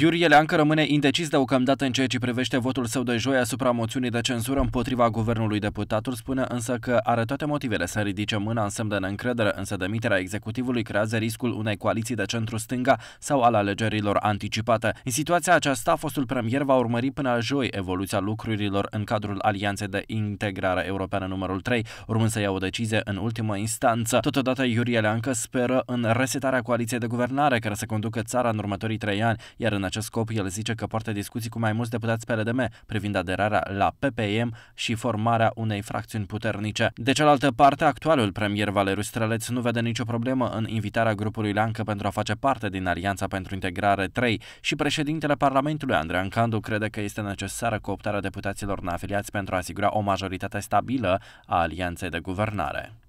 Iurie Leancă rămâne indecis deocamdată în ceea ce privește votul său de joi asupra moțiunii de cenzură împotriva guvernului deputatul, spune însă că are toate motivele să ridice mâna în semn de neîncredere, însă demiterea executivului creează riscul unei coaliții de centru-stânga sau al alegerilor anticipate. În situația aceasta, fostul premier va urmări până joi evoluția lucrurilor în cadrul Alianței de Integrare Europeană numărul 3, urmând să ia o decizie în ultimă instanță. Totodată, Iurie Leancă speră în resetarea coaliției de guvernare care să conducă țara în următorii trei ani, iar în în acest scop, el zice că poartă discuții cu mai mulți deputați PRDM privind aderarea la PPM și formarea unei fracțiuni puternice. De cealaltă parte, actualul premier Valeriu Străleț nu vede nicio problemă în invitarea grupului Leancă pentru a face parte din Alianța pentru Integrare 3 și președintele Parlamentului Andrean Candu crede că este necesară cooptarea deputaților neafiliați pentru a asigura o majoritate stabilă a alianței de guvernare.